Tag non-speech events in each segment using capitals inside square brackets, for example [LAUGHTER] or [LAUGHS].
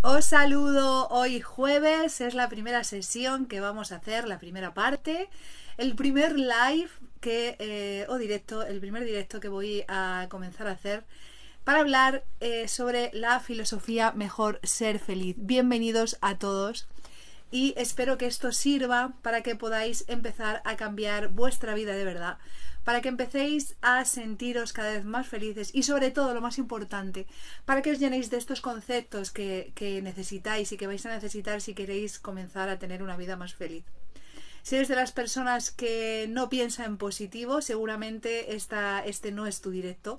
Os saludo hoy jueves, es la primera sesión que vamos a hacer, la primera parte, el primer live que, eh, o directo, el primer directo que voy a comenzar a hacer para hablar eh, sobre la filosofía Mejor Ser Feliz. Bienvenidos a todos y espero que esto sirva para que podáis empezar a cambiar vuestra vida de verdad para que empecéis a sentiros cada vez más felices y sobre todo, lo más importante, para que os llenéis de estos conceptos que, necesitáis y que vais a necesitar si queréis comenzar a tener una vida más feliz. Si eres de las personas que no piensa en positivo, seguramente este no es tu directo,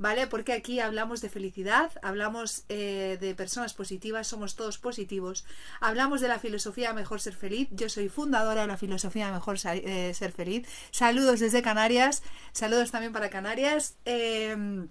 ¿vale? Porque aquí hablamos de felicidad, hablamos eh, de personas positivas, somos todos positivos, hablamos de la filosofía Mejor Ser Feliz, yo soy fundadora de la filosofía Mejor eh, Ser Feliz, saludos desde Canarias, saludos también para Canarias. Em,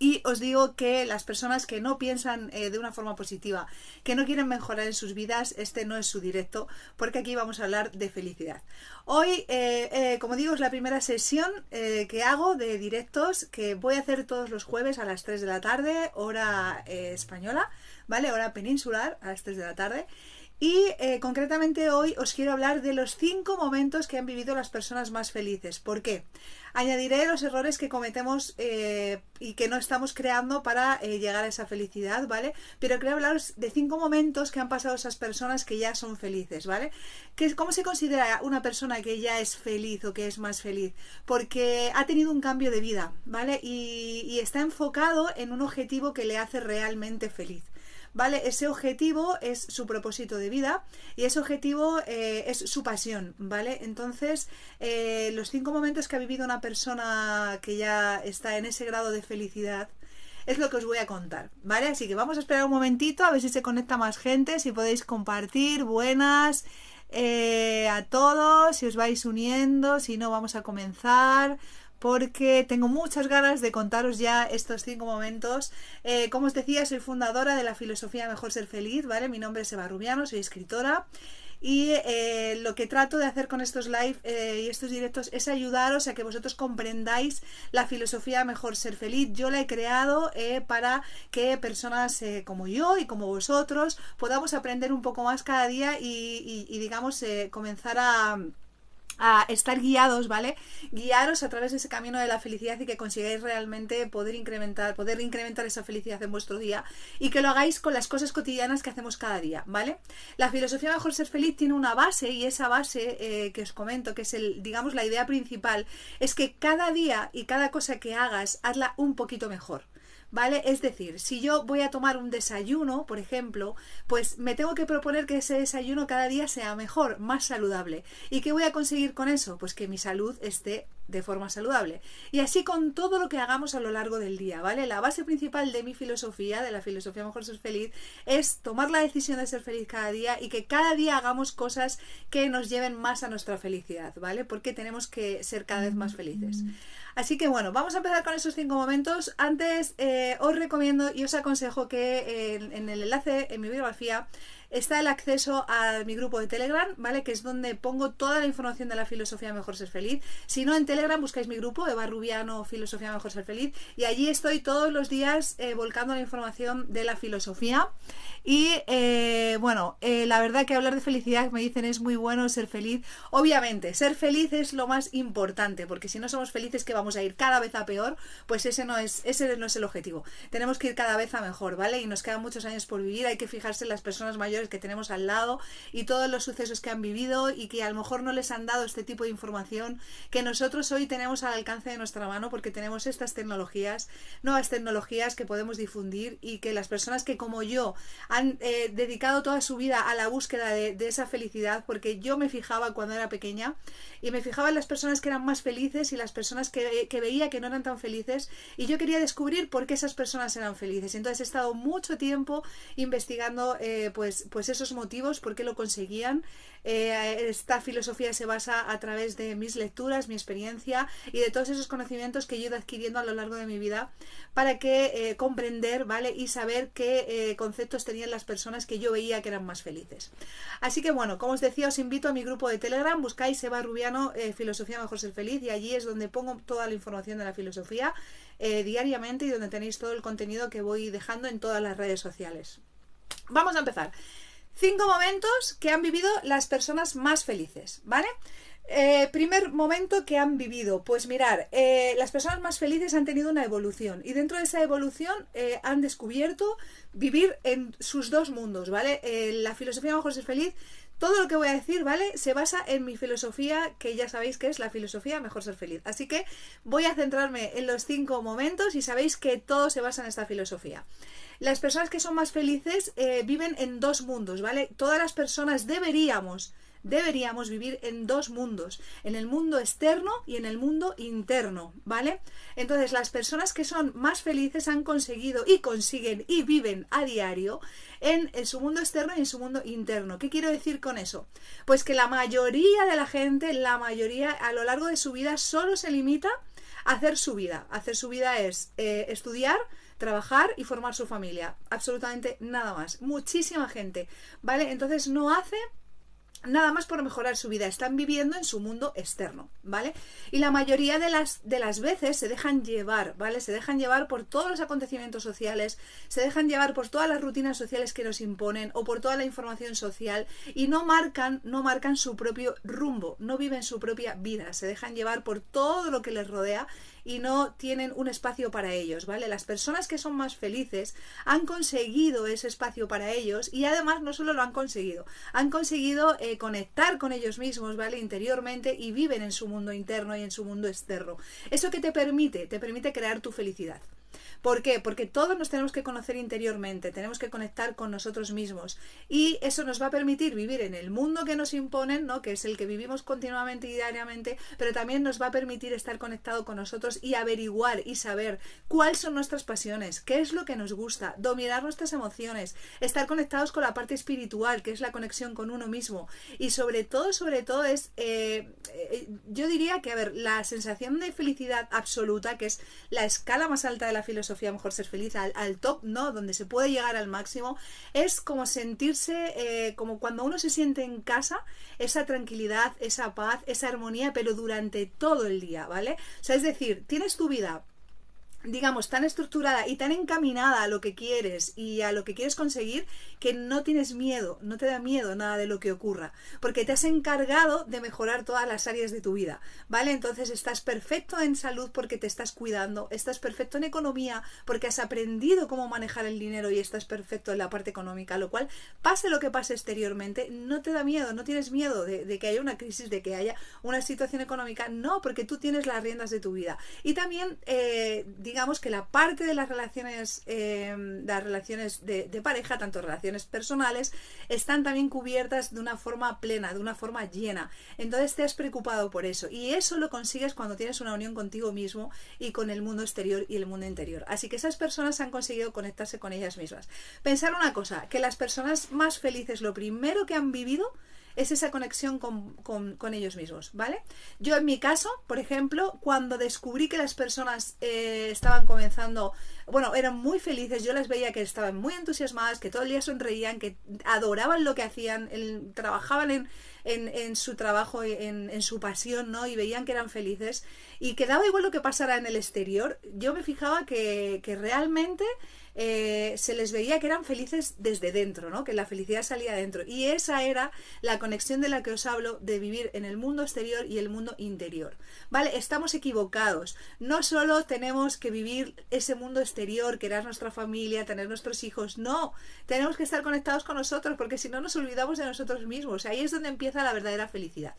y os digo que las personas que no piensan eh, de una forma positiva, que no quieren mejorar en sus vidas, este no es su directo, porque aquí vamos a hablar de felicidad. Hoy, eh, eh, como digo, es la primera sesión que hago de directos que voy a hacer todos los jueves a las 3 de la tarde, hora española, ¿vale? Hora peninsular, a las 3 de la tarde. Y eh, concretamente hoy os quiero hablar de los cinco momentos que han vivido las personas más felices. ¿Por qué? Añadiré los errores que cometemos eh, y que no estamos creando para eh, llegar a esa felicidad, ¿vale? Pero quiero hablaros de cinco momentos que han pasado esas personas que ya son felices, ¿vale? ¿Cómo se considera una persona que ya es feliz o que es más feliz? Porque ha tenido un cambio de vida, ¿vale? y está enfocado en un objetivo que le hace realmente feliz. ¿vale? Ese objetivo es su propósito de vida y ese objetivo eh, es su pasión, ¿vale? Entonces, eh, los cinco momentos que ha vivido una persona que ya está en ese grado de felicidad, es lo que os voy a contar, ¿vale? Así que vamos a esperar un momentito a ver si se conecta más gente, si podéis compartir, buenas eh, a todos, si os vais uniendo, si no, vamos a comenzar porque tengo muchas ganas de contaros ya estos cinco momentos. Eh, como os decía, soy fundadora de la filosofía Mejor Ser Feliz, ¿vale? Mi nombre es Eva Rubiano, soy escritora. Y eh, lo que trato de hacer con estos live eh, y estos directos es ayudaros a que vosotros comprendáis la filosofía Mejor Ser Feliz. Yo la he creado para que personas como yo y como vosotros podamos aprender un poco más cada día y digamos, comenzar a a estar guiados, ¿vale? Guiaros a través de ese camino de la felicidad y que consigáis realmente poder incrementar, poder incrementar esa felicidad en vuestro día y que lo hagáis con las cosas cotidianas que hacemos cada día, ¿vale? La filosofía Mejor Ser Feliz tiene una base y esa base eh, que os comento, que es el, digamos, la idea principal, es que cada día y cada cosa que hagas, hazla un poquito mejor. ¿vale? Es decir, si yo voy a tomar un desayuno, por ejemplo, pues me tengo que proponer que ese desayuno cada día sea mejor, más saludable. ¿Y qué voy a conseguir con eso? Pues que mi salud esté de forma saludable. Y así con todo lo que hagamos a lo largo del día, ¿vale? La base principal de mi filosofía, de la filosofía Mejor Ser Feliz, es tomar la decisión de ser feliz cada día y que cada día hagamos cosas que nos lleven más a nuestra felicidad, ¿vale? Porque tenemos que ser cada vez más felices. Así que bueno, vamos a empezar con esos cinco momentos. Antes eh, os recomiendo y os aconsejo que eh, en el enlace, en mi biografía, está el acceso a mi grupo de Telegram, ¿vale? Que es donde pongo toda la información de la filosofía Mejor Ser Feliz. Si no, en Telegram buscáis mi grupo, Eva Rubiano, Filosofía Mejor Ser Feliz, y allí estoy todos los días eh, volcando la información de la filosofía. Y eh, bueno, eh, la verdad que hablar de felicidad, me dicen, es muy bueno ser feliz. Obviamente, ser feliz es lo más importante, porque si no somos felices que vamos a ir cada vez a peor, pues ese no es, ese no es el objetivo. Tenemos que ir cada vez a mejor, ¿vale? Y nos quedan muchos años por vivir, hay que fijarse en las personas mayores que tenemos al lado y todos los sucesos que han vivido y que a lo mejor no les han dado este tipo de información que nosotros hoy tenemos al alcance de nuestra mano porque tenemos estas tecnologías, nuevas tecnologías que podemos difundir y que las personas que como yo han eh, dedicado toda su vida a la búsqueda de, esa felicidad, porque yo me fijaba cuando era pequeña y me fijaba en las personas que eran más felices y las personas que, veía que no eran tan felices y yo quería descubrir por qué esas personas eran felices. Entonces he estado mucho tiempo investigando eh, pues pues esos motivos, por qué lo conseguían. Eh, esta filosofía se basa a través de mis lecturas, mi experiencia y de todos esos conocimientos que yo he ido adquiriendo a lo largo de mi vida para que eh, comprender, ¿vale? Y saber qué eh, conceptos tenían las personas que yo veía que eran más felices. Así que bueno, como os decía, os invito a mi grupo de Telegram, buscáis Eva Rubiano, Filosofía Mejor Ser Feliz y allí es donde pongo toda la información de la filosofía diariamente y donde tenéis todo el contenido que voy dejando en todas las redes sociales. Vamos a empezar. Cinco momentos que han vivido las personas más felices, ¿vale? Eh, primer momento que han vivido, pues mirar, eh, las personas más felices han tenido una evolución y dentro de esa evolución eh, han descubierto vivir en sus dos mundos, ¿vale? la filosofía de es Feliz todo lo que voy a decir, ¿vale? Se basa en mi filosofía, que ya sabéis que es la filosofía mejor ser feliz. Así que voy a centrarme en los cinco momentos y sabéis que todo se basa en esta filosofía. Las personas que son más felices eh, viven en dos mundos, ¿vale? Todas las personas deberíamos, deberíamos vivir en dos mundos, en el mundo externo y en el mundo interno, ¿vale? Entonces, las personas que son más felices han conseguido y consiguen y viven a diario en, su mundo externo y en su mundo interno. ¿Qué quiero decir con eso? Pues que la mayoría de la gente, la mayoría a lo largo de su vida solo se limita a hacer su vida. Hacer su vida es eh, estudiar, trabajar y formar su familia. Absolutamente nada más. Muchísima gente, ¿vale? Entonces no hace nada más por mejorar su vida, están viviendo en su mundo externo, ¿vale? Y la mayoría de las, de las veces se dejan llevar, ¿vale? Se dejan llevar por todos los acontecimientos sociales, se dejan llevar por todas las rutinas sociales que nos imponen o por toda la información social y no marcan, no marcan su propio rumbo, no viven su propia vida, se dejan llevar por todo lo que les rodea y no tienen un espacio para ellos, ¿vale? Las personas que son más felices han conseguido ese espacio para ellos y además no solo lo han conseguido, han conseguido eh, conectar con ellos mismos, ¿vale? Interiormente y viven en su mundo interno y en su mundo externo. ¿Eso que te permite? Te permite crear tu felicidad. ¿Por qué? Porque todos nos tenemos que conocer interiormente, tenemos que conectar con nosotros mismos y eso nos va a permitir vivir en el mundo que nos imponen, ¿no? que es el que vivimos continuamente y diariamente, pero también nos va a permitir estar conectado con nosotros y averiguar y saber cuáles son nuestras pasiones, qué es lo que nos gusta, dominar nuestras emociones, estar conectados con la parte espiritual, que es la conexión con uno mismo y sobre todo, sobre todo es, eh, eh, yo diría que, a ver, la sensación de felicidad absoluta, que es la escala más alta de la filosofía, Sofía, Mejor Ser Feliz al, top, ¿no? Donde se puede llegar al máximo, es como sentirse, eh, como cuando uno se siente en casa, esa tranquilidad, esa paz, esa armonía, pero durante todo el día, ¿vale? O sea, es decir, tienes tu vida digamos, tan estructurada y tan encaminada a lo que quieres y a lo que quieres conseguir que no tienes miedo, no te da miedo nada de lo que ocurra, porque te has encargado de mejorar todas las áreas de tu vida, ¿vale? Entonces estás perfecto en salud porque te estás cuidando, estás perfecto en economía porque has aprendido cómo manejar el dinero y estás perfecto en la parte económica, lo cual, pase lo que pase exteriormente, no te da miedo, no tienes miedo de, que haya una crisis, de que haya una situación económica, no, porque tú tienes las riendas de tu vida. Y también, eh, digamos que la parte de las relaciones, eh, relaciones de, de, pareja, tanto relaciones personales, están también cubiertas de una forma plena, de una forma llena. Entonces te has preocupado por eso. Y eso lo consigues cuando tienes una unión contigo mismo y con el mundo exterior y el mundo interior. Así que esas personas han conseguido conectarse con ellas mismas. Pensar una cosa, que las personas más felices lo primero que han vivido es esa conexión con, ellos mismos, ¿vale? Yo en mi caso, por ejemplo, cuando descubrí que las personas eh, estaban comenzando, bueno, eran muy felices, yo las veía que estaban muy entusiasmadas, que todo el día sonreían, que adoraban lo que hacían, trabajaban en, su trabajo, en, su pasión, ¿no? Y veían que eran felices y quedaba igual lo que pasara en el exterior, yo me fijaba que, que realmente eh, se les veía que eran felices desde dentro, ¿no? Que la felicidad salía dentro. Y esa era la conexión de la que os hablo de vivir en el mundo exterior y el mundo interior. ¿Vale? Estamos equivocados. No solo tenemos que vivir ese mundo exterior, querer nuestra familia, tener nuestros hijos, no. Tenemos que estar conectados con nosotros, porque si no nos olvidamos de nosotros mismos. Ahí es donde empieza la verdadera felicidad.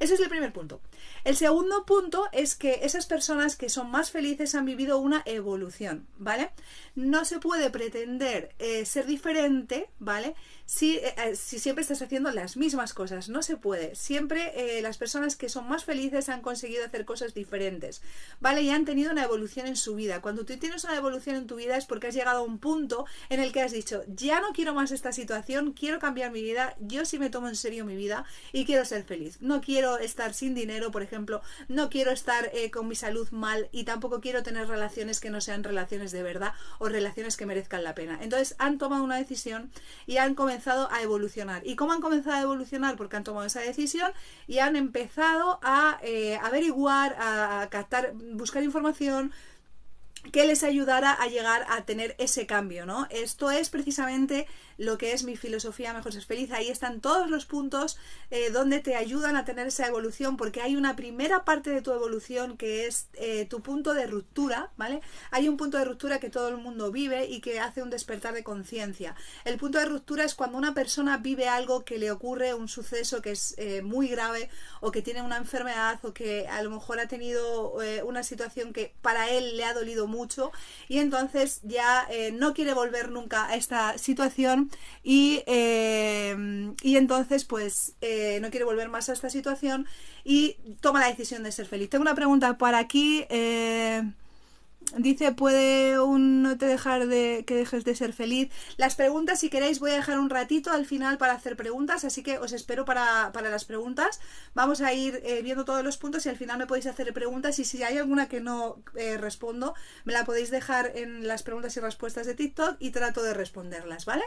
Ese es el primer punto. El segundo punto es que esas personas que son más felices han vivido una evolución, ¿vale? No se puede pretender eh, ser diferente, ¿vale? Eh, eh, si, siempre estás haciendo las mismas cosas, no se puede. Siempre las personas que son más felices han conseguido hacer cosas diferentes, ¿vale? Y han tenido una evolución en su vida. Cuando tú tienes una evolución en tu vida es porque has llegado a un punto en el que has dicho, ya no quiero más esta situación, quiero cambiar mi vida, yo sí me tomo en serio mi vida y quiero ser feliz. No quiero estar sin dinero, por ejemplo, no quiero estar con mi salud mal y tampoco quiero tener relaciones que no sean relaciones de verdad o relaciones que merezcan la pena. Entonces han tomado una decisión y han comenzado a evolucionar. ¿Y cómo han comenzado a evolucionar? Porque han tomado esa decisión y han empezado a eh, averiguar, a, a captar, buscar información, que les ayudara a llegar a tener ese cambio, ¿no? Esto es precisamente lo que es mi filosofía Mejor Ser Feliz. Ahí están todos los puntos eh, donde te ayudan a tener esa evolución, porque hay una primera parte de tu evolución que es eh, tu punto de ruptura, ¿vale? Hay un punto de ruptura que todo el mundo vive y que hace un despertar de conciencia. El punto de ruptura es cuando una persona vive algo que le ocurre, un suceso que es eh, muy grave o que tiene una enfermedad o que a lo mejor ha tenido una situación que para él le ha dolido mucho y entonces ya eh, no quiere volver nunca a esta situación y, eh, y entonces pues eh, no quiere volver más a esta situación y toma la decisión de ser feliz. Tengo una pregunta para aquí. Dice, ¿puede un no te dejar de que dejes de ser feliz? Las preguntas, si queréis, voy a dejar un ratito al final para hacer preguntas, así que os espero para, para las preguntas. Vamos a ir eh, viendo todos los puntos y al final me podéis hacer preguntas y si hay alguna que no eh, respondo, me la podéis dejar en las preguntas y respuestas de TikTok y trato de responderlas, ¿vale?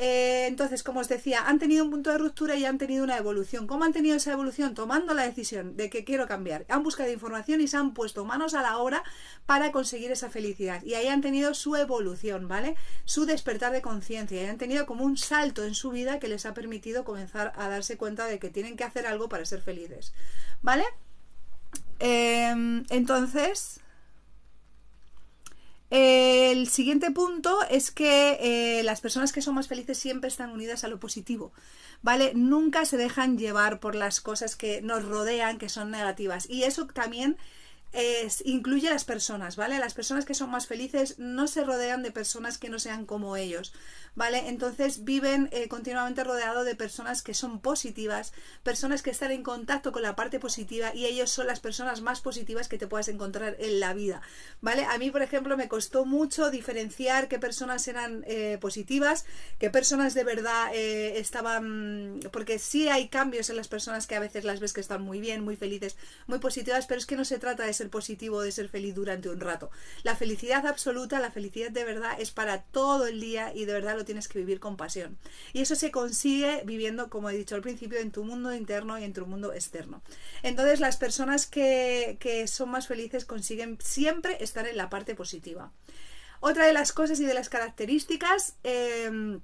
Eh, entonces, como os decía, han tenido un punto de ruptura y han tenido una evolución. ¿Cómo han tenido esa evolución? Tomando la decisión de que quiero cambiar. Han buscado información y se han puesto manos a la obra para conseguir esa felicidad. Y ahí han tenido su evolución, ¿vale? Su despertar de conciencia. Y han tenido como un salto en su vida que les ha permitido comenzar a darse cuenta de que tienen que hacer algo para ser felices. ¿Vale? Em, entonces, el siguiente punto es que eh, las personas que son más felices siempre están unidas a lo positivo, ¿vale? Nunca se dejan llevar por las cosas que nos rodean, que son negativas. Y eso también incluye a las personas, ¿vale? Las personas que son más felices no se rodean de personas que no sean como ellos, ¿vale? Entonces viven eh, continuamente rodeado de personas que son positivas, personas que están en contacto con la parte positiva y ellos son las personas más positivas que te puedas encontrar en la vida, ¿vale? A mí, por ejemplo, me costó mucho diferenciar qué personas eran eh, positivas, qué personas de verdad eh, estaban, porque sí hay cambios en las personas que a veces las ves que están muy bien, muy felices, muy positivas, pero es que no se trata de ser positivo, de ser feliz durante un rato. La felicidad absoluta, la felicidad de verdad es para todo el día y de verdad lo tienes que vivir con pasión. Y eso se consigue viviendo, como he dicho al principio, en tu mundo interno y en tu mundo externo. Entonces las personas que, son más felices consiguen siempre estar en la parte positiva. Otra de las cosas y de las características... Em,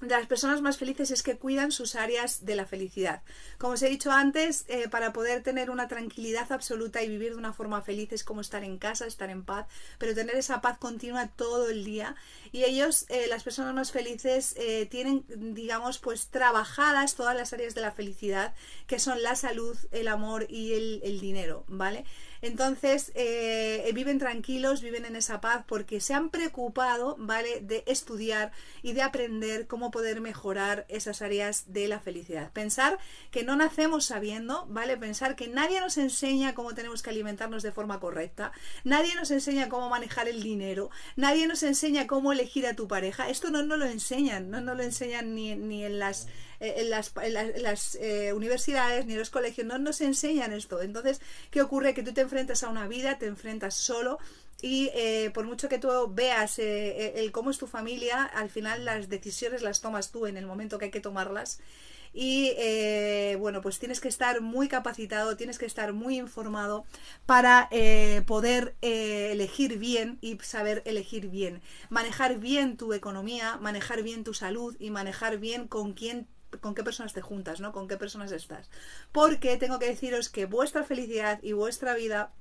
de las personas más felices es que cuidan sus áreas de la felicidad. Como os he dicho antes, eh, para poder tener una tranquilidad absoluta y vivir de una forma feliz es como estar en casa, estar en paz, pero tener esa paz continua todo el día. Y ellos, eh, las personas más felices, eh, tienen, digamos, pues trabajadas todas las áreas de la felicidad, que son la salud, el amor y el, el dinero, ¿vale? Entonces, eh, viven tranquilos, viven en esa paz porque se han preocupado, ¿vale?, de estudiar y de aprender cómo poder mejorar esas áreas de la felicidad. Pensar que no nacemos sabiendo, ¿vale? Pensar que nadie nos enseña cómo tenemos que alimentarnos de forma correcta, nadie nos enseña cómo manejar el dinero, nadie nos enseña cómo elegir a tu pareja. Esto no nos lo enseñan, no nos lo enseñan ni en las eh, en las, eh, universidades ni los colegios no nos enseñan esto. Entonces, ¿qué ocurre? Que tú te enfrentas a una vida, te enfrentas solo y eh, por mucho que tú veas el cómo es tu familia, al final las decisiones las tomas tú en el momento que hay que tomarlas. Y bueno, pues tienes que estar muy capacitado, tienes que estar muy informado para poder elegir bien y saber elegir bien. Manejar bien tu economía, manejar bien tu salud y manejar bien con quién con qué personas te juntas, ¿no? Con qué personas estás. Porque tengo que deciros que vuestra felicidad y vuestra vida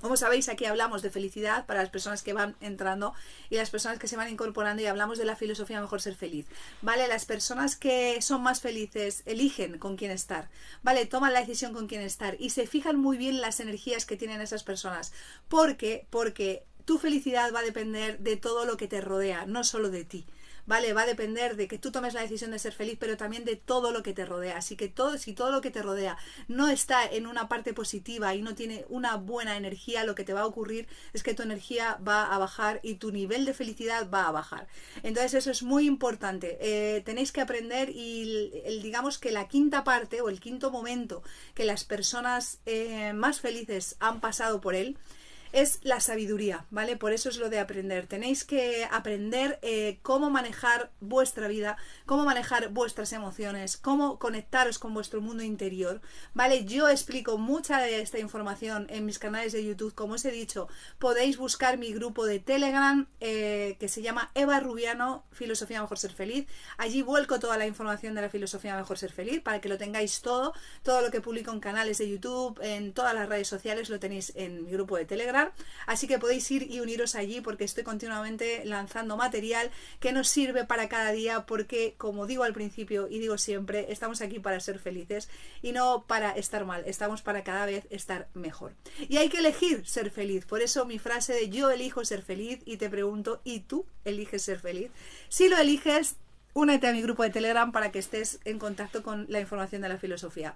como sabéis, aquí hablamos de felicidad para las personas que van entrando y las personas que se van incorporando y hablamos de la filosofía mejor ser feliz. ¿Vale? Las personas que son más felices eligen con quién estar, ¿vale? Toman la decisión con quién estar y se fijan muy bien las energías que tienen esas personas. ¿Por qué? Porque tu felicidad va a depender de todo lo que te rodea, no solo de ti. ¿vale? Va a depender de que tú tomes la decisión de ser feliz, pero también de todo lo que te rodea. Así que todo, si todo lo que te rodea no está en una parte positiva y no tiene una buena energía, lo que te va a ocurrir es que tu energía va a bajar y tu nivel de felicidad va a bajar. Entonces eso es muy importante. Eh, tenéis que aprender y digamos que la quinta parte o el quinto momento que las personas eh, más felices han pasado por él, es la sabiduría, ¿vale? Por eso es lo de aprender. Tenéis que aprender eh, cómo manejar vuestra vida, cómo manejar vuestras emociones, cómo conectaros con vuestro mundo interior, ¿vale? Yo explico mucha de esta información en mis canales de YouTube, como os he dicho, podéis buscar mi grupo de Telegram eh, que se llama Eva Rubiano, Filosofía Mejor Ser Feliz. Allí vuelco toda la información de la filosofía Mejor Ser Feliz para que lo tengáis todo, todo lo que publico en canales de YouTube, en todas las redes sociales lo tenéis en mi grupo de Telegram así que podéis ir y uniros allí porque estoy continuamente lanzando material que nos sirve para cada día porque, como digo al principio y digo siempre, estamos aquí para ser felices y no para estar mal, estamos para cada vez estar mejor. Y hay que elegir ser feliz, por eso mi frase de yo elijo ser feliz y te pregunto, ¿y tú eliges ser feliz? Si lo eliges, únete a mi grupo de Telegram para que estés en contacto con la información de la filosofía.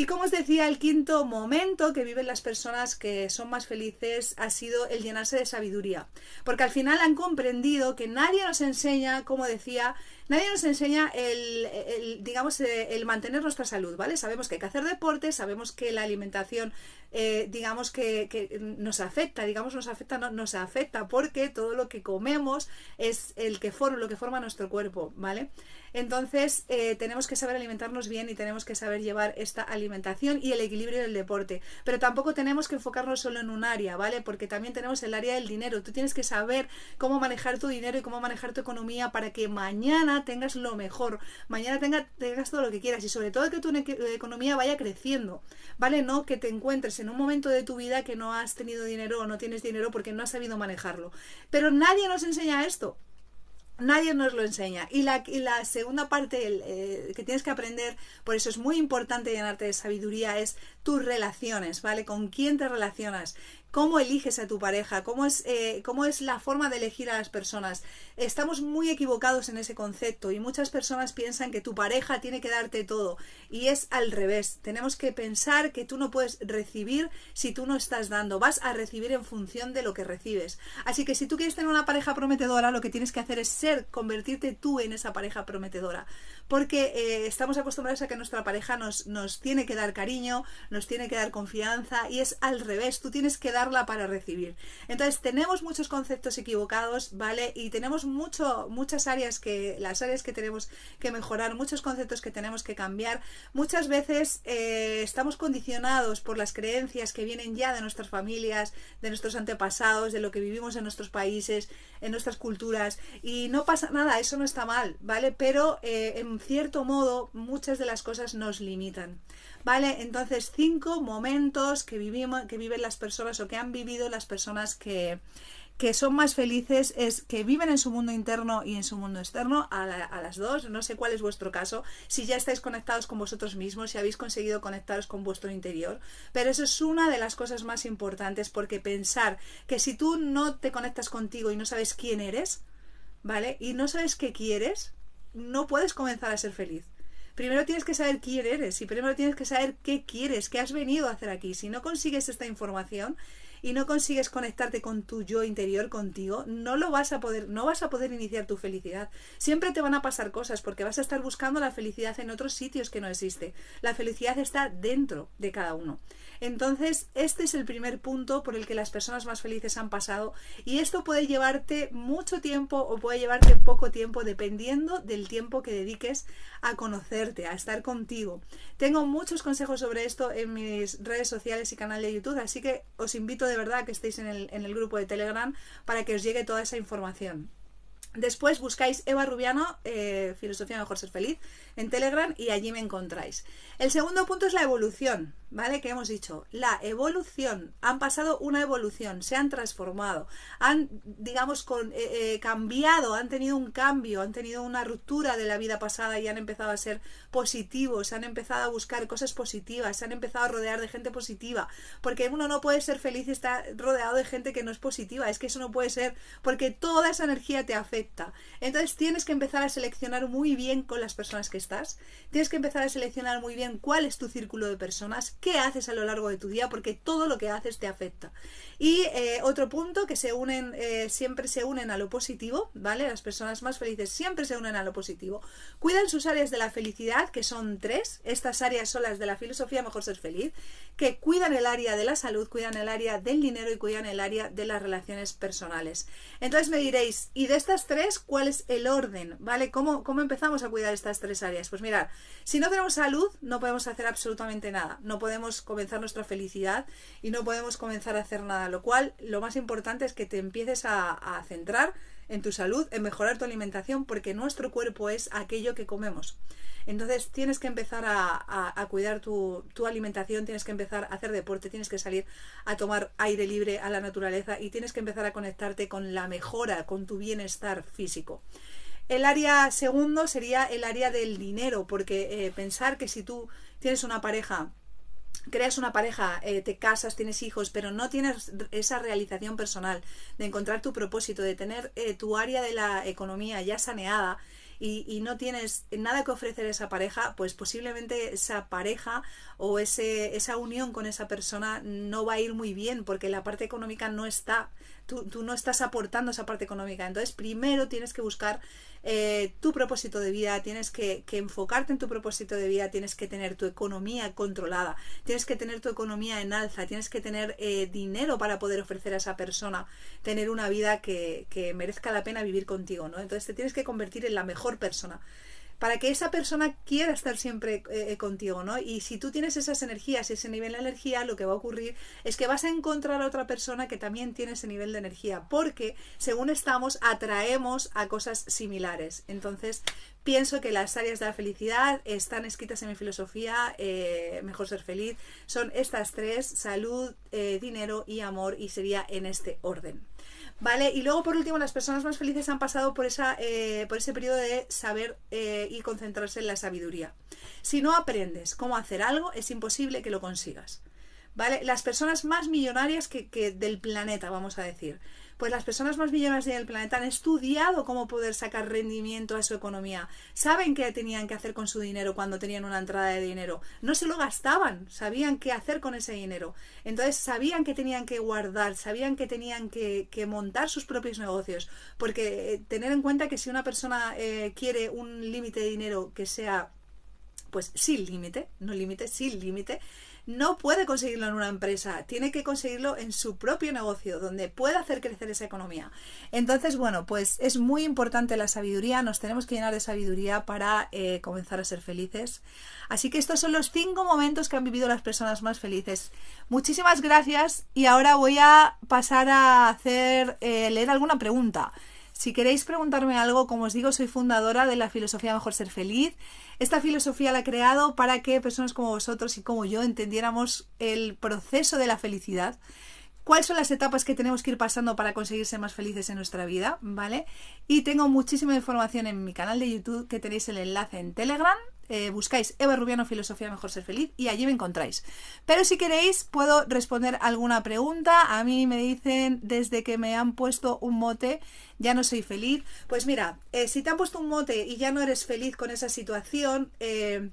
Y como os decía, el quinto momento que viven las personas que son más felices ha sido el llenarse de sabiduría, porque al final han comprendido que nadie nos enseña, como decía, Nadie nos enseña el, digamos, eh, el mantener nuestra salud, ¿vale? Sabemos que hay que hacer deporte, sabemos que la alimentación, eh, digamos, que, nos afecta, digamos, nos afecta, no, nos afecta porque todo lo que comemos es el que forma, lo que forma nuestro cuerpo, ¿vale? Entonces, eh, tenemos que saber alimentarnos bien y tenemos que saber llevar esta alimentación y el equilibrio del deporte. Pero tampoco tenemos que enfocarnos solo en un área, ¿vale? Porque también tenemos el área del dinero. Tú tienes que saber cómo manejar tu dinero y cómo manejar tu economía para que mañana tengas lo mejor, mañana tenga, tengas todo lo que quieras y sobre todo que tu eh, economía vaya creciendo, ¿vale? No que te encuentres en un momento de tu vida que no has tenido dinero o no tienes dinero porque no has sabido manejarlo. Pero nadie nos enseña esto. Nadie nos lo enseña. Y la, segunda parte eh, que tienes que aprender, por eso es muy importante llenarte de sabiduría, es tus relaciones, ¿vale? ¿Con quién te relacionas? cómo eliges a tu pareja, cómo es, eh, cómo es la forma de elegir a las personas. Estamos muy equivocados en ese concepto y muchas personas piensan que tu pareja tiene que darte todo y es al revés. Tenemos que pensar que tú no puedes recibir si tú no estás dando, vas a recibir en función de lo que recibes. Así que si tú quieres tener una pareja prometedora, lo que tienes que hacer es ser, convertirte tú en esa pareja prometedora, porque eh, estamos acostumbrados a que nuestra pareja nos, nos tiene que dar cariño, nos tiene que dar confianza y es al revés, tú tienes que dar darla para recibir. Entonces, tenemos muchos conceptos equivocados, ¿vale? Y tenemos mucho, muchas áreas que, las áreas que tenemos que mejorar, muchos conceptos que tenemos que cambiar. Muchas veces eh, estamos condicionados por las creencias que vienen ya de nuestras familias, de nuestros antepasados, de lo que vivimos en nuestros países, en nuestras culturas. Y no pasa nada, eso no está mal, ¿vale? Pero eh, en cierto modo, muchas de las cosas nos limitan. ¿Vale? Entonces, cinco momentos que, vivimos, que viven las personas o que han vivido las personas que, son más felices es que viven en su mundo interno y en su mundo externo, a, a, las dos, no sé cuál es vuestro caso, si ya estáis conectados con vosotros mismos, si habéis conseguido conectaros con vuestro interior, pero eso es una de las cosas más importantes, porque pensar que si tú no te conectas contigo y no sabes quién eres, ¿vale? Y no sabes qué quieres, no puedes comenzar a ser feliz primero tienes que saber quién eres y primero tienes que saber qué quieres, qué has venido a hacer aquí. Si no consigues esta información, y no consigues conectarte con tu yo interior, contigo, no lo vas a poder, no vas a poder iniciar tu felicidad. Siempre te van a pasar cosas porque vas a estar buscando la felicidad en otros sitios que no existe. La felicidad está dentro de cada uno. Entonces, este es el primer punto por el que las personas más felices han pasado y esto puede llevarte mucho tiempo o puede llevarte poco tiempo dependiendo del tiempo que dediques a conocerte, a estar contigo. Tengo muchos consejos sobre esto en mis redes sociales y canal de YouTube, así que os invito de verdad que estéis en el, grupo de Telegram para que os llegue toda esa información. Después buscáis Eva Rubiano, eh, Filosofía Mejor Ser Feliz, en Telegram y allí me encontráis. El segundo punto es la evolución. ¿vale? Que hemos dicho, la evolución, han pasado una evolución, se han transformado, han, digamos, con, eh, eh, cambiado, han tenido un cambio, han tenido una ruptura de la vida pasada y han empezado a ser positivos, han empezado a buscar cosas positivas, se han empezado a rodear de gente positiva, porque uno no puede ser feliz y estar rodeado de gente que no es positiva, es que eso no puede ser, porque toda esa energía te afecta. Entonces tienes que empezar a seleccionar muy bien con las personas que estás, tienes que empezar a seleccionar muy bien cuál es tu círculo de personas, qué haces a lo largo de tu día, porque todo lo que haces te afecta. Y eh, otro punto, que se unen, eh, siempre se unen a lo positivo, ¿vale? Las personas más felices siempre se unen a lo positivo. Cuidan sus áreas de la felicidad, que son tres. Estas áreas son las de la filosofía Mejor Ser Feliz, que cuidan el área de la salud, cuidan el área del dinero y cuidan el área de las relaciones personales. Entonces me diréis, ¿y de estas tres cuál es el orden? ¿Vale? ¿Cómo, cómo empezamos a cuidar estas tres áreas? Pues mirad, si no tenemos salud, no podemos hacer absolutamente nada. No podemos comenzar nuestra felicidad y no podemos comenzar a hacer nada lo cual, lo más importante es que te empieces a, centrar en tu salud, en mejorar tu alimentación, porque nuestro cuerpo es aquello que comemos. Entonces tienes que empezar a, cuidar tu, alimentación, tienes que empezar a hacer deporte, tienes que salir a tomar aire libre a la naturaleza y tienes que empezar a conectarte con la mejora, con tu bienestar físico. El área segundo sería el área del dinero, porque eh, pensar que si tú tienes una pareja creas una pareja, eh, te casas, tienes hijos, pero no tienes esa realización personal de encontrar tu propósito, de tener eh, tu área de la economía ya saneada y, no tienes nada que ofrecer a esa pareja, pues posiblemente esa pareja o ese, esa unión con esa persona no va a ir muy bien porque la parte económica no está tú, tú, no estás aportando esa parte económica. Entonces, primero tienes que buscar eh, tu propósito de vida, tienes que, enfocarte en tu propósito de vida, tienes que tener tu economía controlada, tienes que tener tu economía en alza, tienes que tener eh, dinero para poder ofrecer a esa persona, tener una vida que, que merezca la pena vivir contigo, ¿no? Entonces, te tienes que convertir en la mejor persona para que esa persona quiera estar siempre eh, eh, contigo, ¿no? Y si tú tienes esas energías, y ese nivel de energía, lo que va a ocurrir es que vas a encontrar a otra persona que también tiene ese nivel de energía, porque según estamos, atraemos a cosas similares. Entonces, pienso que las áreas de la felicidad están escritas en mi filosofía, eh, mejor ser feliz, son estas tres, salud, dinero y amor, y sería en este orden. ¿Vale? Y luego, por último, las personas más felices han pasado por, esa, eh, por ese periodo de saber eh, y concentrarse en la sabiduría. Si no aprendes cómo hacer algo, es imposible que lo consigas. ¿Vale? Las personas más millonarias que del planeta, vamos a decir. Pues las personas más millonarias del planeta han estudiado cómo poder sacar rendimiento a su economía. Saben qué tenían que hacer con su dinero cuando tenían una entrada de dinero. No se lo gastaban, sabían qué hacer con ese dinero. Entonces sabían que tenían que guardar, sabían que tenían que, montar sus propios negocios. Porque eh, tener en cuenta que si una persona eh, quiere un límite de dinero que sea pues sin límite, no límite, sin límite, no puede conseguirlo en una empresa, tiene que conseguirlo en su propio negocio, donde pueda hacer crecer esa economía. Entonces, bueno, pues es muy importante la sabiduría, nos tenemos que llenar de sabiduría para eh, comenzar a ser felices. Así que estos son los cinco momentos que han vivido las personas más felices. Muchísimas gracias y ahora voy a pasar a hacer eh, leer alguna pregunta. Si queréis preguntarme algo, como os digo, soy fundadora de la filosofía Mejor Ser Feliz. Esta filosofía la he creado para que personas como vosotros y como yo entendiéramos el proceso de la felicidad. ¿Cuáles son las etapas que tenemos que ir pasando para conseguir ser más felices en nuestra vida? ¿Vale? Y tengo muchísima información en mi canal de YouTube que tenéis el enlace en Telegram eh, buscáis Eva Rubiano Filosofía Mejor Ser Feliz y allí me encontráis. Pero si queréis, puedo responder alguna pregunta. A mí me dicen desde que me han puesto un mote, ya no soy feliz. Pues mira, eh, si te han puesto un mote y ya no eres feliz con esa situación, eh,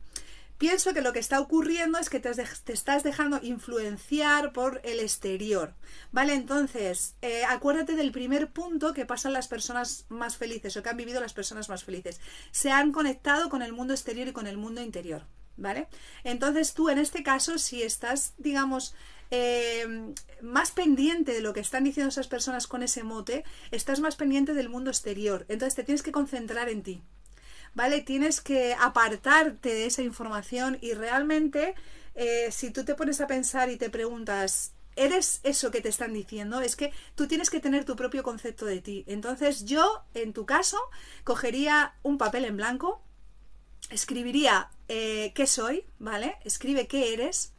Pienso que lo que está ocurriendo es que te, estás dejando influenciar por el exterior. ¿Vale? Entonces, eh, acuérdate del primer punto que pasan las personas más felices o que han vivido las personas más felices. Se han conectado con el mundo exterior y con el mundo interior. ¿Vale? Entonces tú en este caso, si estás, digamos, eh, más pendiente de lo que están diciendo esas personas con ese mote, estás más pendiente del mundo exterior. Entonces te tienes que concentrar en ti. ¿vale? Tienes que apartarte de esa información y realmente eh, si tú te pones a pensar y te preguntas, ¿eres eso que te están diciendo? Es que tú tienes que tener tu propio concepto de ti. Entonces yo, en tu caso, cogería un papel en blanco, escribiría eh, qué soy, ¿vale? Escribe qué eres.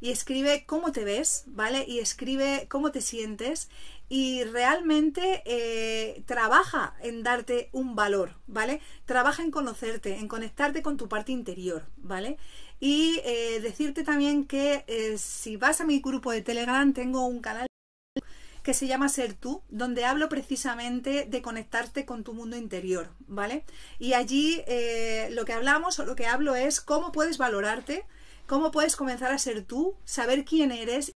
Y escribe cómo te ves, ¿vale? Y escribe cómo te sientes y realmente eh, trabaja en darte un valor, ¿vale? Trabaja en conocerte, en conectarte con tu parte interior, ¿vale? Y eh, decirte también que eh, si vas a mi grupo de Telegram, tengo un canal que se llama Ser tú, donde hablo precisamente de conectarte con tu mundo interior, ¿vale? Y allí lo que hablamos o lo que hablo es cómo puedes valorarte, cómo puedes comenzar a ser tú, saber quién eres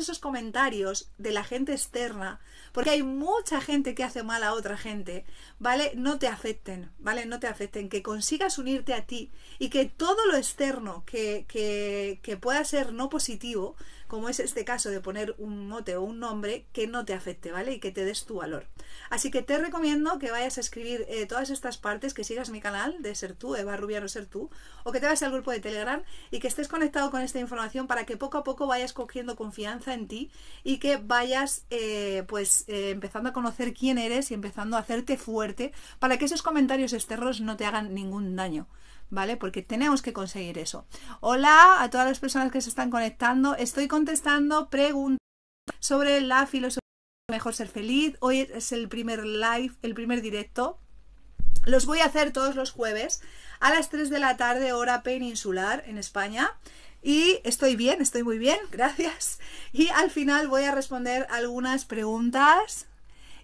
esos comentarios de la gente externa, porque hay mucha gente que hace mal a otra gente, ¿vale? No te afecten, ¿vale? No te afecten, que consigas unirte a ti y que todo lo externo que, que, que pueda ser no positivo, como es este caso de poner un mote o un nombre que no te afecte, ¿vale? Y que te des tu valor. Así que te recomiendo que vayas a escribir eh, todas estas partes, que sigas mi canal de Ser Tú, Eva Rubiano Ser Tú, o que te vayas al grupo de Telegram y que estés conectado con esta información para que poco a poco vayas cogiendo confianza en ti y que vayas eh, pues eh, empezando a conocer quién eres y empezando a hacerte fuerte para que esos comentarios externos no te hagan ningún daño. ¿vale? Porque tenemos que conseguir eso. Hola a todas las personas que se están conectando. Estoy contestando preguntas sobre la filosofía de mejor ser feliz. Hoy es el primer live, el primer directo. Los voy a hacer todos los jueves a las 3 de la tarde, hora peninsular en España. Y estoy bien, estoy muy bien, [LAUGHS] gracias. Y al final voy a responder algunas preguntas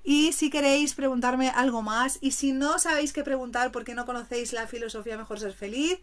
y si queréis preguntarme algo más y si no sabéis qué preguntar porque no conocéis la filosofía Mejor Ser Feliz,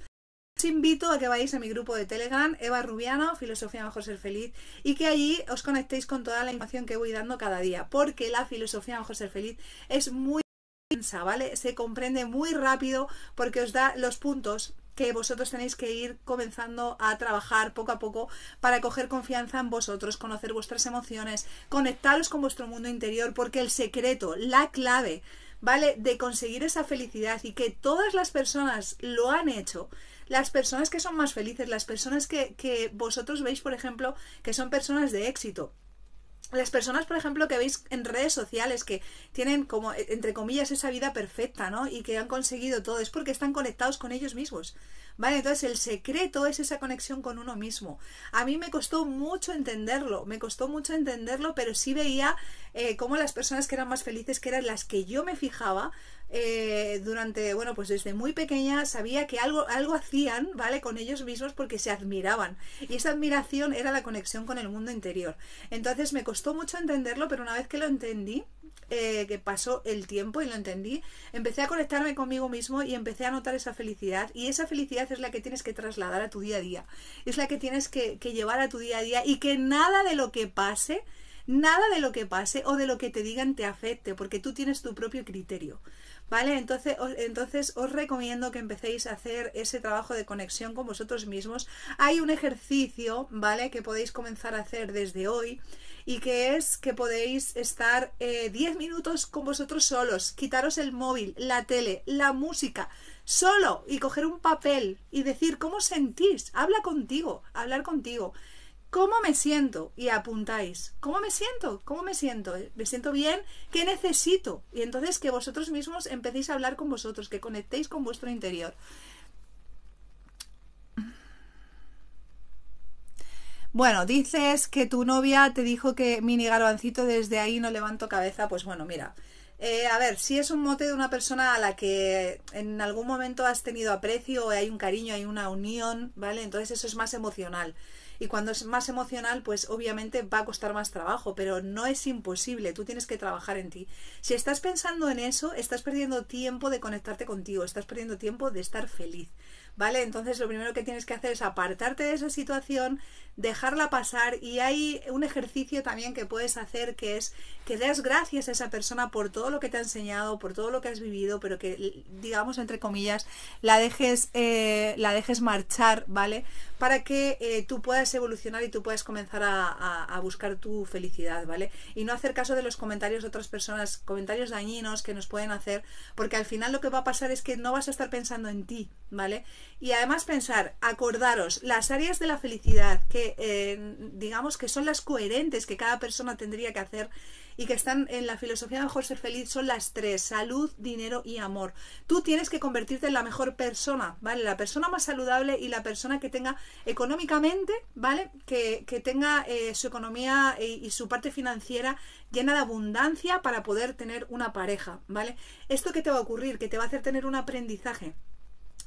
os invito a que vayáis a mi grupo de Telegram, Eva Rubiano, Filosofía Mejor Ser Feliz, y que allí os conectéis con toda la información que voy dando cada día, porque la filosofía Mejor Ser Feliz es muy intensa, ¿vale? Se comprende muy rápido porque os da los puntos que vosotros tenéis que ir comenzando a trabajar poco a poco para coger confianza en vosotros, conocer vuestras emociones, conectaros con vuestro mundo interior, porque el secreto, la clave, ¿vale? De conseguir esa felicidad y que todas las personas lo han hecho. Las personas que son más felices, las personas que, que vosotros veis, por ejemplo, que son personas de éxito las personas, por ejemplo, que veis en redes sociales que tienen como, e, entre comillas, esa vida perfecta, ¿no? Y que han conseguido todo, es porque están conectados con ellos mismos. ¿Vale? Entonces el secreto es esa conexión con uno mismo. A mí me costó mucho entenderlo, me costó mucho entenderlo, pero sí veía como eh, cómo las personas que eran más felices, que eran las que yo me fijaba, eh, durante, bueno, pues desde muy pequeña sabía que algo, algo hacían, ¿vale? Con ellos mismos porque se admiraban. Y esa admiración era la conexión con el mundo interior. Entonces me costó mucho entenderlo, pero una vez que lo entendí, eh, que pasó el tiempo y lo entendí, empecé a conectarme conmigo mismo y empecé a notar esa felicidad. Y esa felicidad es la que tienes que trasladar a tu día a día. Es la que tienes que, que llevar a tu día a día y que nada de lo que pase nada de lo que pase o de lo que te digan te afecte, porque tú tienes tu propio criterio. ¿vale? Entonces os, entonces os recomiendo que empecéis a hacer ese trabajo de conexión con vosotros mismos. Hay un ejercicio, ¿vale? Que podéis comenzar a hacer desde hoy y que es que podéis estar 10 eh, minutos con vosotros solos, quitaros el móvil, la tele, la música, solo y coger un papel y decir cómo sentís, habla contigo, hablar contigo. ¿Cómo me siento? Y apuntáis, ¿cómo me siento? ¿Cómo me siento? Eh, ¿Me siento bien? ¿Qué necesito? Y entonces que vosotros mismos empecéis a hablar con vosotros, que conectéis con vuestro interior. Bueno, dices que tu novia te dijo que mini garbancito desde ahí no levanto cabeza. Pues bueno, mira. Eh, a ver, si es un mote de una persona a la que en algún momento has tenido aprecio, hay un cariño, hay una unión, ¿vale? Entonces eso es más emocional. Y cuando es más emocional, pues obviamente va a costar más trabajo, pero no es imposible, tú tienes que trabajar en ti. Si estás pensando en eso, estás perdiendo tiempo de conectarte contigo, estás perdiendo tiempo de estar feliz. ¿vale? Entonces lo primero que tienes que hacer es apartarte de esa situación, dejarla pasar y hay un ejercicio también que puedes hacer que es que des gracias a esa persona por todo lo que te ha enseñado, por todo lo que has vivido, pero que digamos entre comillas la dejes, eh, la dejes marchar, ¿vale? Para que eh, tú puedas evolucionar y tú puedas comenzar a, a, buscar tu felicidad, ¿vale? Y no hacer caso de los comentarios de otras personas, comentarios dañinos que nos pueden hacer, porque al final lo que va a pasar es que no vas a estar pensando en ti, ¿vale? Y además pensar, acordaros, las áreas de la felicidad que eh, digamos que son las coherentes que cada persona tendría que hacer y que están en la filosofía de mejor ser feliz son las tres, salud, dinero y amor. Tú tienes que convertirte en la mejor persona, ¿vale? La persona más saludable y la persona que tenga económicamente, ¿vale? Que, tenga eh, su economía eh, y, su parte financiera llena de abundancia para poder tener una pareja, ¿vale? ¿Esto qué te va a ocurrir? Que te va a hacer tener un aprendizaje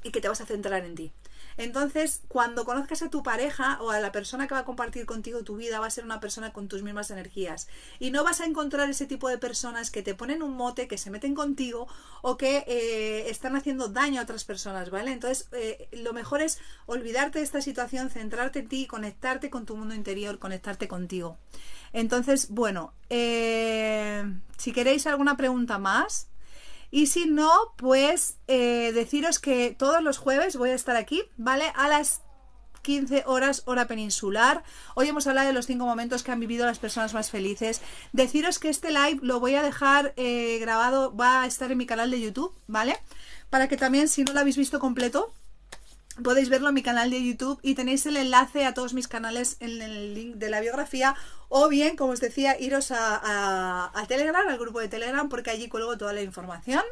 y que te vas a centrar en ti. Entonces, cuando conozcas a tu pareja o a la persona que va a compartir contigo tu vida, va a ser una persona con tus mismas energías. Y no vas a encontrar ese tipo de personas que te ponen un mote, que se meten contigo o que eh, están haciendo daño a otras personas, ¿vale? Entonces, eh, lo mejor es olvidarte de esta situación, centrarte en ti, conectarte con tu mundo interior, conectarte contigo. Entonces, bueno, eh, si queréis alguna pregunta más, y si no, pues eh, deciros que todos los jueves voy a estar aquí, ¿vale? A las 15 horas hora peninsular. Hoy hemos hablado de los cinco momentos que han vivido las personas más felices. Deciros que este live lo voy a dejar eh, grabado, va a estar en mi canal de YouTube, ¿vale? Para que también, si no lo habéis visto completo, podéis verlo en mi canal de YouTube y tenéis el enlace a todos mis canales en el link de la biografía o bien, como os decía, iros a, Telegram, al grupo de Telegram, porque allí cuelgo toda la información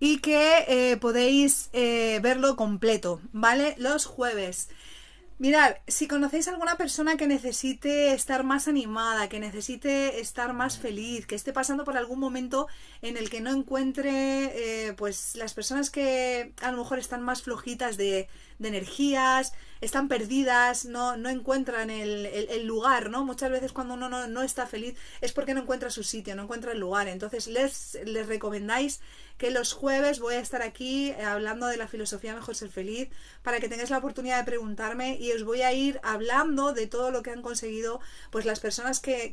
y que eh, podéis eh, verlo completo, ¿vale? Los jueves. Mirad, si conocéis a alguna persona que necesite estar más animada, que necesite estar más feliz, que esté pasando por algún momento en el que no encuentre, eh, pues las personas que a lo mejor están más flojitas de, de energías, están perdidas, no, no encuentran el, lugar, ¿no? Muchas veces cuando uno no, no, está feliz es porque no encuentra su sitio, no encuentra el lugar. Entonces les, les recomendáis que los jueves voy a estar aquí eh, hablando de la filosofía Mejor Ser Feliz para que tengáis la oportunidad de preguntarme y os voy a ir hablando de todo lo que han conseguido pues las personas que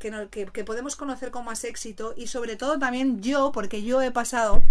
podemos conocer con más éxito y sobre todo también yo, porque yo he pasado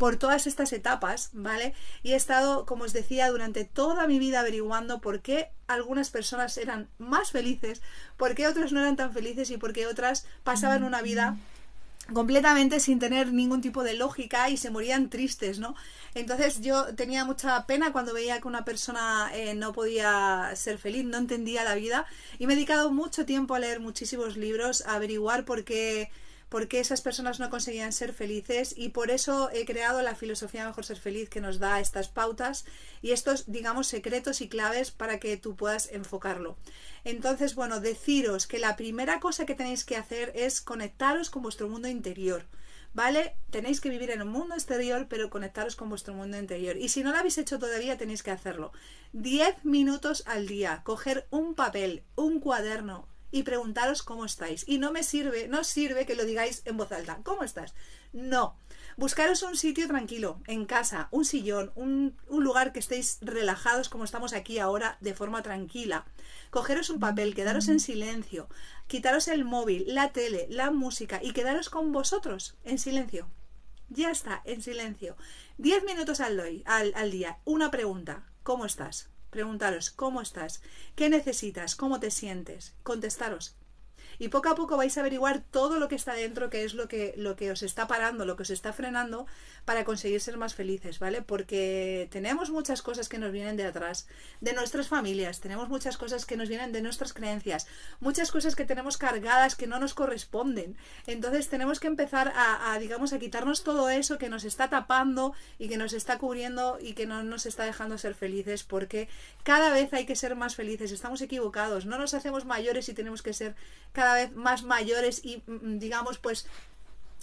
por todas estas etapas, ¿vale? Y he estado, como os decía, durante toda mi vida averiguando por qué algunas personas eran más felices, por qué otras no eran tan felices y por qué otras pasaban una vida mm. completamente sin tener ningún tipo de lógica y se morían tristes, ¿no? Entonces yo tenía mucha pena cuando veía que una persona eh, no podía ser feliz, no entendía la vida y me he dedicado mucho tiempo a leer muchísimos libros, a averiguar por qué porque esas personas no conseguían ser felices y por eso he creado la filosofía Mejor Ser Feliz que nos da estas pautas y estos, digamos, secretos y claves para que tú puedas enfocarlo. Entonces, bueno, deciros que la primera cosa que tenéis que hacer es conectaros con vuestro mundo interior. ¿vale? Tenéis que vivir en un mundo exterior, pero conectaros con vuestro mundo interior. Y si no lo habéis hecho todavía, tenéis que hacerlo. 10 minutos al día, coger un papel, un cuaderno, y preguntaros cómo estáis. Y no me sirve, no sirve que lo digáis en voz alta. ¿Cómo estás? No. Buscaros un sitio tranquilo, en casa, un sillón, un, un, lugar que estéis relajados como estamos aquí ahora, de forma tranquila. Cogeros un papel, quedaros en silencio, quitaros el móvil, la tele, la música y quedaros con vosotros en silencio. Ya está, en silencio. Diez minutos al, al, al día. Una pregunta. ¿Cómo estás? Preguntaros, ¿cómo estás? ¿Qué necesitas? ¿Cómo te sientes? Contestaros, y poco a poco vais a averiguar todo lo que está dentro, que es lo que, lo que os está parando, lo que os está frenando para conseguir ser más felices, ¿vale? Porque tenemos muchas cosas que nos vienen de atrás, de nuestras familias, tenemos muchas cosas que nos vienen de nuestras creencias, muchas cosas que tenemos cargadas que no nos corresponden. Entonces tenemos que empezar a, digamos, a quitarnos todo eso que nos está tapando y que nos está cubriendo y que no nos está dejando ser felices porque cada vez hay que ser más felices, estamos equivocados, no nos hacemos mayores y tenemos que ser cada vez más mayores y, mm, digamos, pues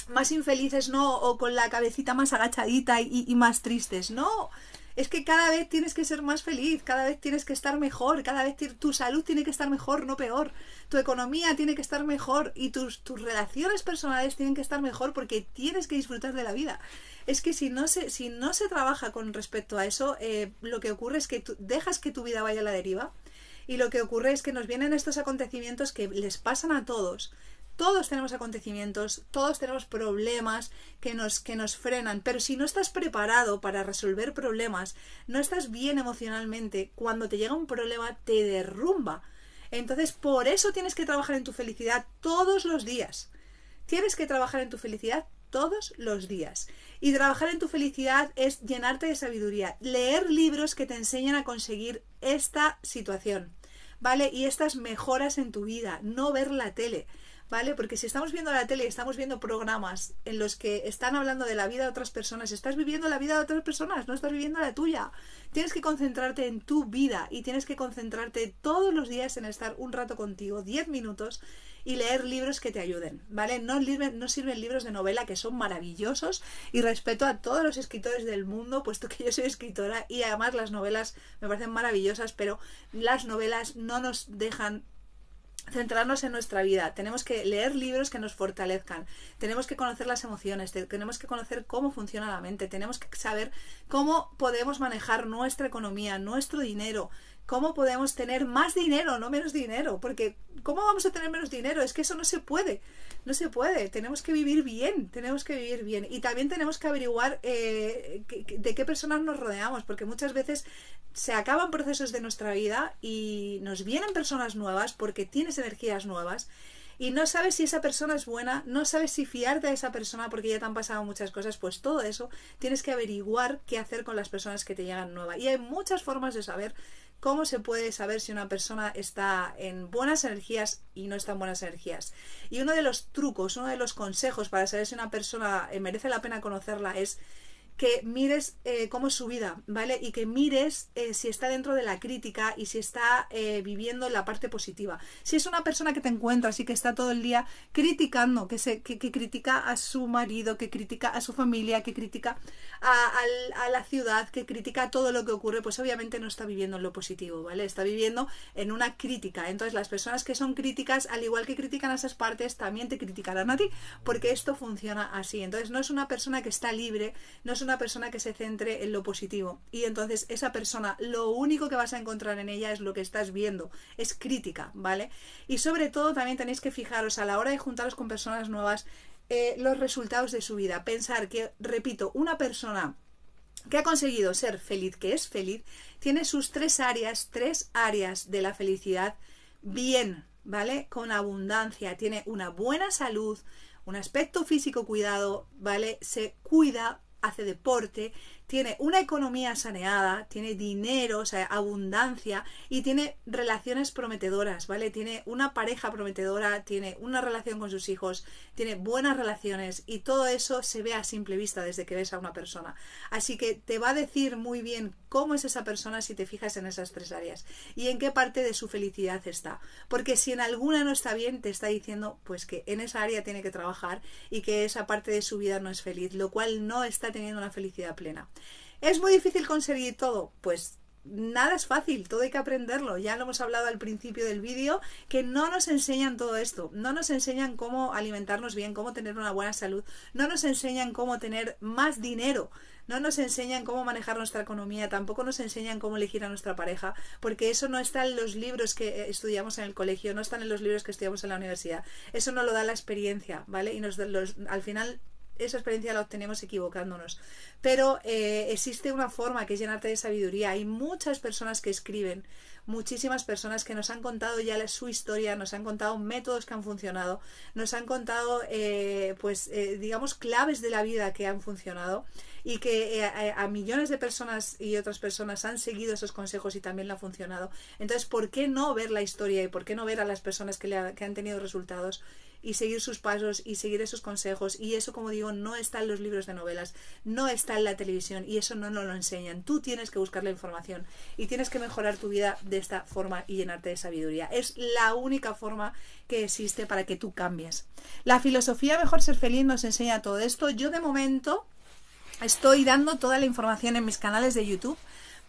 más infelices, ¿no? O con la cabecita más agachadita y, más tristes, ¿no? es que cada vez tienes que ser más feliz, cada vez tienes que estar mejor, cada vez tu salud tiene que estar mejor, no peor, tu economía tiene que estar mejor y tus, tus relaciones personales tienen que estar mejor porque tienes que disfrutar de la vida. Es que si no se, si no se trabaja con respecto a eso, eh, lo que ocurre es que tú dejas que tu vida vaya a la deriva y lo que ocurre es que nos vienen estos acontecimientos que les pasan a todos. Todos tenemos acontecimientos, todos tenemos problemas que nos, que nos frenan, pero si no estás preparado para resolver problemas, no estás bien emocionalmente, cuando te llega un problema te derrumba. Entonces, por eso tienes que trabajar en tu felicidad todos los días. Tienes que trabajar en tu felicidad todos los días. Y trabajar en tu felicidad es llenarte de sabiduría, leer libros que te enseñan a conseguir esta situación. ¿vale? Y estas mejoras en tu vida, no ver la tele. ¿vale? Porque si estamos viendo la tele, estamos viendo programas en los que están hablando de la vida de otras personas, estás viviendo la vida de otras personas, no estás viviendo la tuya. Tienes que concentrarte en tu vida y tienes que concentrarte todos los días en estar un rato contigo, 10 minutos, y leer libros que te ayuden, ¿vale? No, no sirven libros de novela que son maravillosos y respeto a todos los escritores del mundo, puesto que yo soy escritora y además las novelas me parecen maravillosas, pero las novelas no nos dejan centrarnos en nuestra vida, tenemos que leer libros que nos fortalezcan, tenemos que conocer las emociones, tenemos que conocer cómo funciona la mente, tenemos que saber cómo podemos manejar nuestra economía, nuestro dinero, ¿Cómo podemos tener más dinero, no menos dinero? Porque ¿cómo vamos a tener menos dinero? Es que eso no se puede, no se puede. Tenemos que vivir bien, tenemos que vivir bien. Y también tenemos que averiguar eh, de qué personas nos rodeamos, porque muchas veces se acaban procesos de nuestra vida y nos vienen personas nuevas porque tienes energías nuevas y no sabes si esa persona es buena, no sabes si fiarte de esa persona porque ya te han pasado muchas cosas, pues todo eso tienes que averiguar qué hacer con las personas que te llegan nuevas. Y hay muchas formas de saber ¿Cómo se puede saber si una persona está en buenas energías y no está en buenas energías? Y uno de los trucos, uno de los consejos para saber si una persona eh, merece la pena conocerla es que mires eh, cómo es su vida, ¿vale? Y que mires eh, si está dentro de la crítica y si está eh, viviendo la parte positiva. Si es una persona que te encuentras y que está todo el día criticando, que, se, que, critica a su marido, que critica a su familia, que critica a, la ciudad, que critica todo lo que ocurre, pues obviamente no está viviendo en lo positivo, ¿vale? Está viviendo en una crítica. Entonces las personas que son críticas, al igual que critican a esas partes, también te criticarán a ti, porque esto funciona así. Entonces no es una persona que está libre, no es una persona que se centre en lo positivo. Y entonces esa persona, lo único que vas a encontrar en ella es lo que estás viendo, es crítica, ¿vale? Y sobre todo también tenéis que fijaros a la hora de juntaros con personas nuevas eh, los resultados de su vida. Pensar que, repito, una persona que ha conseguido ser feliz, que es feliz, tiene sus tres áreas, tres áreas de la felicidad bien, ¿vale? Con abundancia, tiene una buena salud, un aspecto físico cuidado, ¿vale? Se cuida hace deporte, tiene una economía saneada, tiene dinero, o sea, abundancia y tiene relaciones prometedoras, ¿vale? Tiene una pareja prometedora, tiene una relación con sus hijos, tiene buenas relaciones y todo eso se ve a simple vista desde que ves a una persona. Así que te va a decir muy bien cómo es esa persona si te fijas en esas tres áreas y en qué parte de su felicidad está. Porque si en alguna no está bien, te está diciendo pues que en esa área tiene que trabajar y que esa parte de su vida no es feliz, lo cual no está teniendo una felicidad plena. ¿Es muy difícil conseguir todo? Pues nada es fácil, todo hay que aprenderlo. Ya lo hemos hablado al principio del vídeo, que no nos enseñan todo esto, no nos enseñan cómo alimentarnos bien, cómo tener una buena salud, no nos enseñan cómo tener más dinero. No nos enseñan cómo manejar nuestra economía, tampoco nos enseñan cómo elegir a nuestra pareja, porque eso no está en los libros que eh, estudiamos en el colegio, no están en los libros que estudiamos en la universidad. Eso no lo da la experiencia, ¿vale? Y nos, al final esa experiencia la obtenemos equivocándonos. Pero eh, existe una forma que es llenarte de sabiduría. Hay muchas personas que escriben, muchísimas personas que nos han contado ya su historia, nos han contado métodos que han funcionado, nos han contado, eh, pues, eh, digamos, claves de la vida que han funcionado y que a, millones de personas y otras personas han seguido esos consejos y también le ha funcionado. Entonces, ¿por qué no ver la historia y por qué no ver a las personas que, que han tenido resultados? y seguir sus pasos y seguir esos consejos. Y eso, como digo, no está en los libros de novelas, no está en la televisión y eso no nos lo enseñan. Tú tienes que buscar la información y tienes que mejorar tu vida de esta forma y llenarte de sabiduría. Es la única forma que existe para que tú cambies. La filosofía Mejor Ser Feliz nos enseña todo esto. Yo de momento estoy dando toda la información en mis canales de YouTube.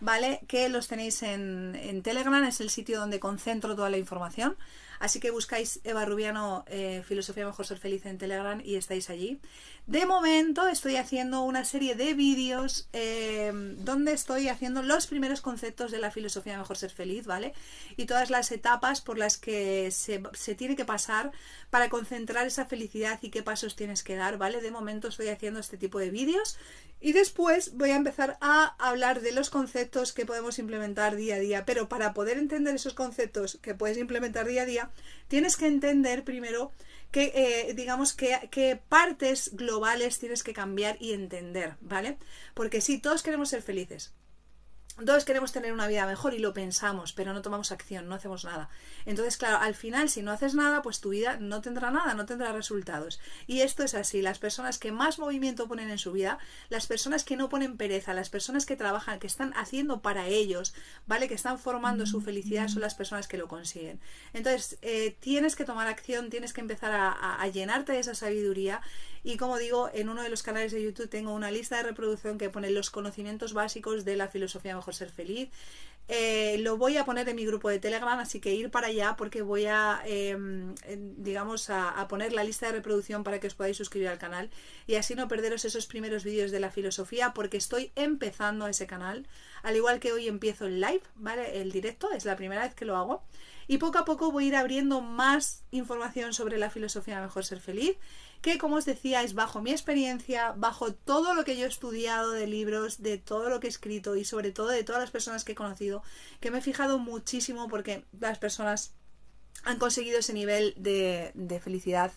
¿Vale? Que los tenéis en, en Telegram, es el sitio donde concentro toda la información. Así que buscáis Eva Rubiano, eh, Filosofía Mejor Ser Feliz en Telegram y estáis allí. De momento estoy haciendo una serie de vídeos eh, donde estoy haciendo los primeros conceptos de la filosofía Mejor Ser Feliz, ¿vale? Y todas las etapas por las que se tiene que pasar para concentrar esa felicidad y qué pasos tienes que dar, ¿vale? De momento estoy haciendo este tipo de vídeos y después voy a empezar a hablar de los conceptos que podemos implementar día a día. Pero para poder entender esos conceptos que puedes implementar día a día, tienes que entender primero qué eh, digamos, que, partes globales tienes que cambiar y entender, ¿vale? Porque si todos queremos ser felices, entonces queremos tener una vida mejor y lo pensamos, pero no tomamos acción, no hacemos nada. Entonces, claro, al final, si no haces nada, pues tu vida no tendrá nada, no tendrá resultados. Y esto es así. Las personas que más movimiento ponen en su vida, las personas que no ponen pereza, las personas que trabajan, que están haciendo para ellos, ¿vale? Que están formando su felicidad, son las personas que lo consiguen. Entonces, eh, tienes que tomar acción, tienes que empezar a llenarte de esa sabiduría y como digo, en uno de los canales de YouTube tengo una lista de reproducción que pone los conocimientos básicos de la filosofía Mejor Ser Feliz. Eh, lo voy a poner en mi grupo de Telegram, así que ir para allá porque voy a, em, digamos, a, poner la lista de reproducción para que os podáis suscribir al canal y así no perderos esos primeros vídeos de la filosofía porque estoy empezando ese canal, al igual que hoy empiezo el live, ¿vale? El directo, es la primera vez que lo hago y poco a poco voy a ir abriendo más información sobre la filosofía de Mejor Ser Feliz que como os decía es bajo mi experiencia, bajo todo lo que yo he estudiado de libros, de todo lo que he escrito y sobre todo de todas las personas que he conocido, que me he fijado muchísimo porque las personas han conseguido ese nivel de, felicidad.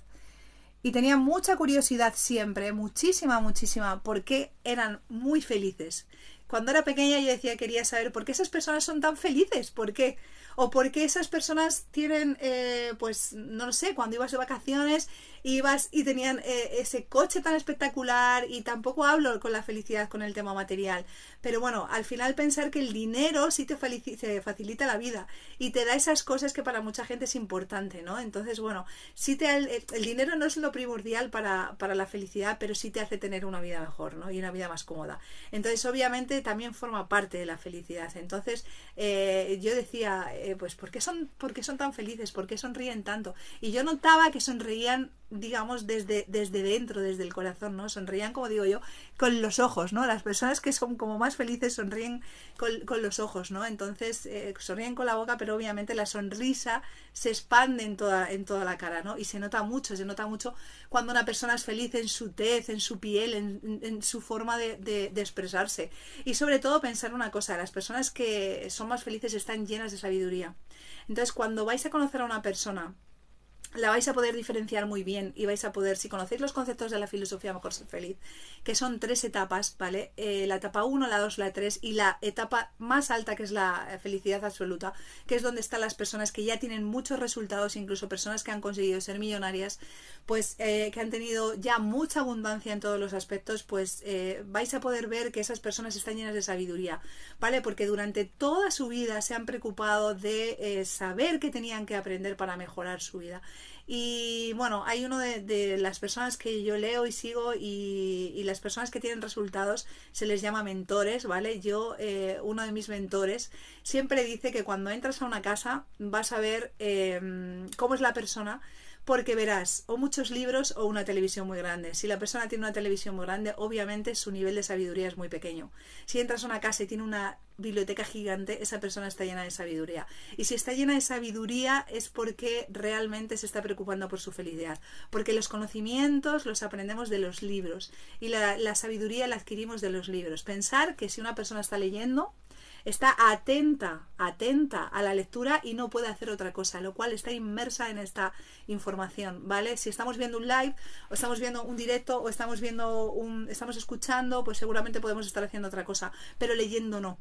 Y tenía mucha curiosidad siempre, muchísima, muchísima, porque eran muy felices cuando era pequeña yo decía, quería saber por qué esas personas son tan felices, por qué. O por qué esas personas tienen, eh, pues, no sé, cuando ibas de vacaciones, ibas y tenían eh, ese coche tan espectacular y tampoco hablo con la felicidad con el tema material. Pero bueno, al final pensar que el dinero sí te, facilita la vida y te da esas cosas que para mucha gente es importante, ¿no? Entonces, bueno, sí te, el, dinero no es lo primordial para, para la felicidad, pero sí te hace tener una vida mejor, ¿no? Y una vida más cómoda. Entonces, obviamente, también forma parte de la felicidad. Entonces, eh, yo decía, eh, pues, porque son, ¿por qué son tan felices? ¿Por qué sonríen tanto? Y yo notaba que sonreían digamos, desde, desde dentro, desde el corazón, ¿no? Sonrían, como digo yo, con los ojos, ¿no? Las personas que son como más felices sonríen con, los ojos, ¿no? Entonces, eh, sonríen con la boca, pero obviamente la sonrisa se expande en toda, en toda la cara, ¿no? Y se nota mucho, se nota mucho cuando una persona es feliz en su tez, en su piel, en, su forma de, de expresarse. Y sobre todo pensar una cosa, las personas que son más felices están llenas de sabiduría. Entonces, cuando vais a conocer a una persona, la vais a poder diferenciar muy bien y vais a poder, si conocéis los conceptos de la filosofía, mejor ser feliz, que son tres etapas, ¿vale? Eh, la etapa 1, la 2, la 3 y la etapa más alta que es la eh, felicidad absoluta, que es donde están las personas que ya tienen muchos resultados, incluso personas que han conseguido ser millonarias, pues eh, que han tenido ya mucha abundancia en todos los aspectos, pues vais a poder ver que esas personas están llenas de sabiduría, ¿vale? Porque durante toda su vida se han preocupado de saber qué tenían que aprender para mejorar su vida y bueno, hay uno de, las personas que yo leo y sigo y, las personas que tienen resultados se les llama mentores, ¿vale? Yo, eh, uno de mis mentores, siempre dice que cuando entras a una casa vas a ver em, cómo es la persona porque verás o muchos libros o una televisión muy grande. Si la persona tiene una televisión muy grande, obviamente su nivel de sabiduría es muy pequeño. Si entras a una casa y tiene una biblioteca gigante, esa persona está llena de sabiduría. Y si está llena de sabiduría es porque realmente se está preocupando por su felicidad. Porque los conocimientos los aprendemos de los libros y la, la sabiduría la adquirimos de los libros. Pensar que si una persona está leyendo, está atenta, atenta a la lectura y no puede hacer otra cosa, lo cual está inmersa en esta información, ¿vale? Si estamos viendo un live, o estamos viendo un directo, o estamos viendo un, estamos escuchando, pues seguramente podemos estar haciendo otra cosa, pero leyendo no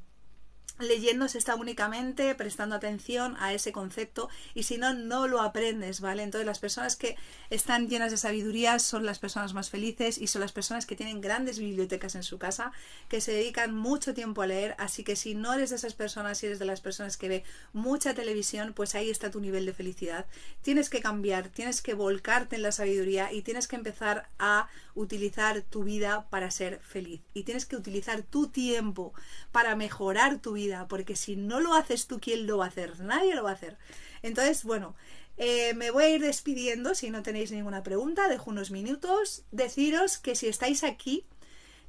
leyendo se está únicamente prestando atención a ese concepto y si no, no lo aprendes, ¿vale? Entonces las personas que están llenas de sabiduría son las personas más felices y son las personas que tienen grandes bibliotecas en su casa, que se dedican mucho tiempo a leer, así que si no eres de esas personas, y eres de las personas que ve mucha televisión, pues ahí está tu nivel de felicidad. Tienes que cambiar, tienes que volcarte en la sabiduría y tienes que empezar a utilizar tu vida para ser feliz y tienes que utilizar tu tiempo para mejorar tu vida porque si no lo haces tú, ¿quién lo va a hacer? Nadie lo va a hacer. Entonces, bueno, eh, me voy a ir despidiendo si no tenéis ninguna pregunta, dejo unos minutos. Deciros que si estáis aquí,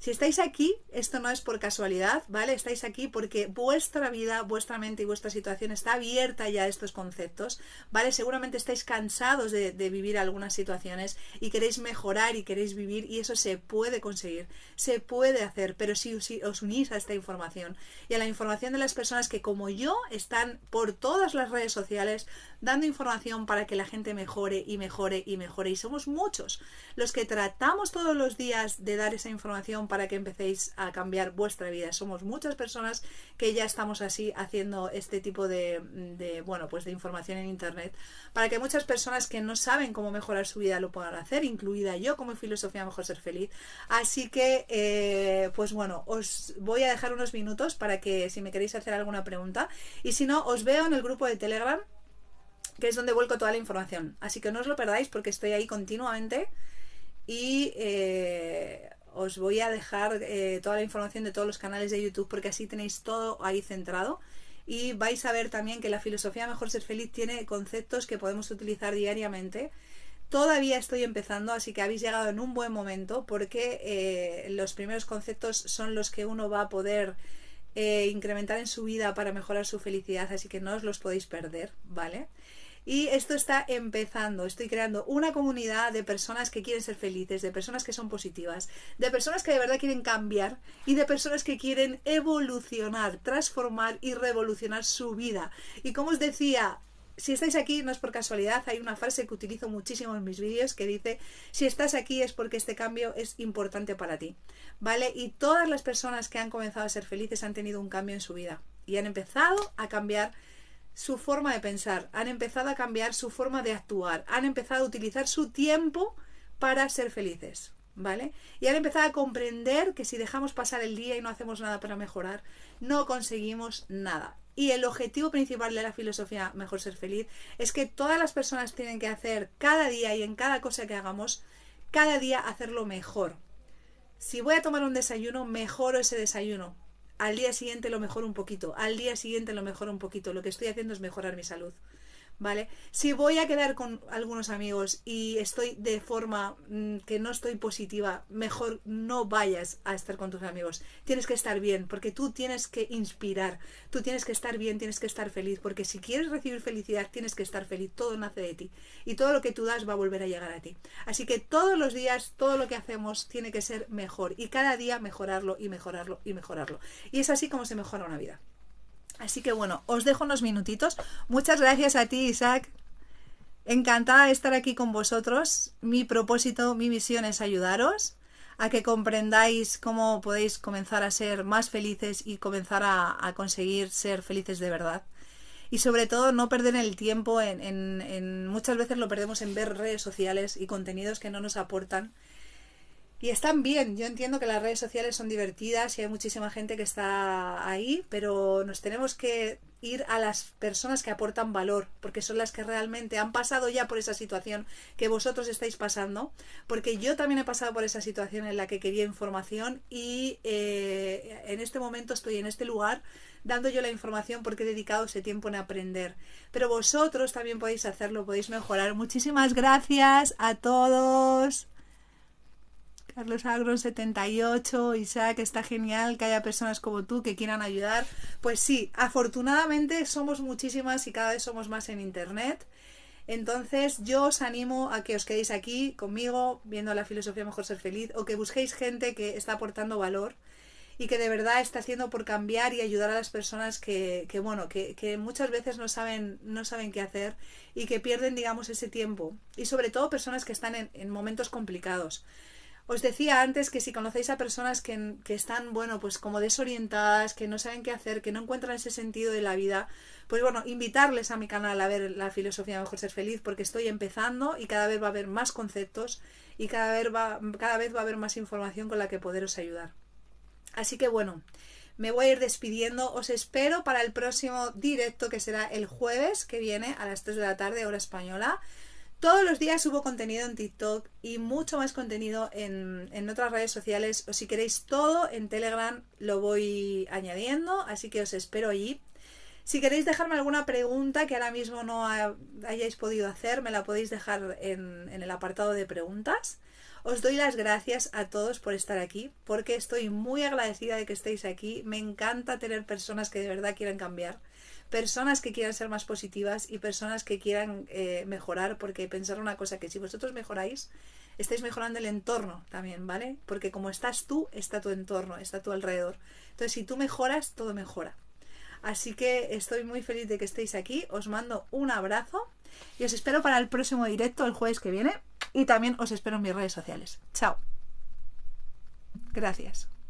si estáis aquí, esto no es por casualidad, ¿vale? Estáis aquí porque vuestra vida, vuestra mente y vuestra situación está abierta ya a estos conceptos, ¿vale? Seguramente estáis cansados de, vivir algunas situaciones y queréis mejorar y queréis vivir y eso se puede conseguir, se puede hacer, pero si os unís a esta información y a la información de las personas que como yo están por todas las redes sociales dando información para que la gente mejore y mejore y mejore y somos muchos los que tratamos todos los días de dar esa información para que empecéis a cambiar vuestra vida. Somos muchas personas que ya estamos así haciendo este tipo de, bueno, pues de información en internet para que muchas personas que no saben cómo mejorar su vida lo puedan hacer, incluida yo como filosofía mejor ser feliz. Así que, eh, pues bueno, os voy a dejar unos minutos para que si me queréis hacer alguna pregunta y si no, os veo en el grupo de Telegram que es donde vuelco toda la información. Así que no os lo perdáis porque estoy ahí continuamente y eh, os voy a dejar eh, toda la información de todos los canales de YouTube porque así tenéis todo ahí centrado. Y vais a ver también que la filosofía Mejor Ser Feliz tiene conceptos que podemos utilizar diariamente. Todavía estoy empezando, así que habéis llegado en un buen momento porque eh, los primeros conceptos son los que uno va a poder eh, incrementar en su vida para mejorar su felicidad, así que no os los podéis perder, ¿vale? Y esto está empezando. Estoy creando una comunidad de personas que quieren ser felices, de personas que son positivas, de personas que de verdad quieren cambiar y de personas que quieren evolucionar, transformar y revolucionar su vida. Y como os decía, si estáis aquí no es por casualidad, hay una frase que utilizo muchísimo en mis vídeos que dice, si estás aquí es porque este cambio es importante para ti, ¿vale? Y todas las personas que han comenzado a ser felices han tenido un cambio en su vida y han empezado a cambiar su forma de pensar, han empezado a cambiar su forma de actuar, han empezado a utilizar su tiempo para ser felices, ¿vale? Y han empezado a comprender que si dejamos pasar el día y no hacemos nada para mejorar, no conseguimos nada. Y el objetivo principal de la filosofía Mejor Ser Feliz es que todas las personas tienen que hacer cada día y en cada cosa que hagamos, cada día hacerlo mejor. Si voy a tomar un desayuno, mejoro ese desayuno. Al día siguiente lo mejor un poquito. Al día siguiente lo mejor un poquito. Lo que estoy haciendo es mejorar mi salud. ¿vale? Si voy a quedar con algunos amigos y estoy de forma mm, que no estoy positiva, mejor no vayas a estar con tus amigos. Tienes que estar bien, porque tú tienes que inspirar, tú tienes que estar bien, tienes que estar feliz, porque si quieres recibir felicidad, tienes que estar feliz, todo nace de ti y todo lo que tú das va a volver a llegar a ti. Así que todos los días, todo lo que hacemos tiene que ser mejor y cada día mejorarlo y mejorarlo y mejorarlo. Y es así como se mejora una vida. Así que bueno, os dejo unos minutitos. Muchas gracias a ti, Isaac. Encantada de estar aquí con vosotros. Mi propósito, mi misión es ayudaros a que comprendáis cómo podéis comenzar a ser más felices y comenzar a, conseguir ser felices de verdad. Y sobre todo no perder el tiempo en muchas veces lo perdemos en ver redes sociales y contenidos que no nos aportan y están bien, yo entiendo que las redes sociales son divertidas y hay muchísima gente que está ahí, pero nos tenemos que ir a las personas que aportan valor, porque son las que realmente han pasado ya por esa situación que vosotros estáis pasando, porque yo también he pasado por esa situación en la que quería información y eh, en este momento estoy en este lugar dando yo la información porque he dedicado ese tiempo en aprender. Pero vosotros también podéis hacerlo, podéis mejorar. Muchísimas gracias a todos. Carlos Agron 78, Isaac, está genial que haya personas como tú que quieran ayudar. Pues sí, afortunadamente somos muchísimas y cada vez somos más en Internet. Entonces yo os animo a que os quedéis aquí conmigo viendo la filosofía Mejor Ser Feliz o que busquéis gente que está aportando valor y que de verdad está haciendo por cambiar y ayudar a las personas que, que bueno, que, que, muchas veces no saben, no saben qué hacer y que pierden, digamos, ese tiempo. Y sobre todo personas que están en momentos complicados. Os decía antes que si conocéis a personas que, están, bueno, pues como desorientadas, que no saben qué hacer, que no encuentran ese sentido de la vida, pues bueno, invitarles a mi canal a ver la filosofía Mejor Ser Feliz, porque estoy empezando y cada vez va a haber más conceptos y cada vez va, cada vez va a haber más información con la que poderos ayudar. Así que bueno, me voy a ir despidiendo. Os espero para el próximo directo que será el jueves que viene a las 3 de la tarde, hora española. Todos los días subo contenido en TikTok y mucho más contenido en, otras redes sociales o si queréis todo en Telegram lo voy añadiendo, así que os espero allí. Si queréis dejarme alguna pregunta que ahora mismo no hayáis podido hacer, me la podéis dejar en, en el apartado de preguntas. Os doy las gracias a todos por estar aquí, porque estoy muy agradecida de que estéis aquí. Me encanta tener personas que de verdad quieren cambiar personas que quieran ser más positivas y personas que quieran eh, mejorar, porque pensar una cosa que si vosotros mejoráis, estáis mejorando el entorno también, ¿vale? Porque como estás tú, está tu entorno, está tu alrededor. Entonces, si tú mejoras, todo mejora. Así que estoy muy feliz de que estéis aquí, os mando un abrazo y os espero para el próximo directo el jueves que viene y también os espero en mis redes sociales. Chao. Gracias.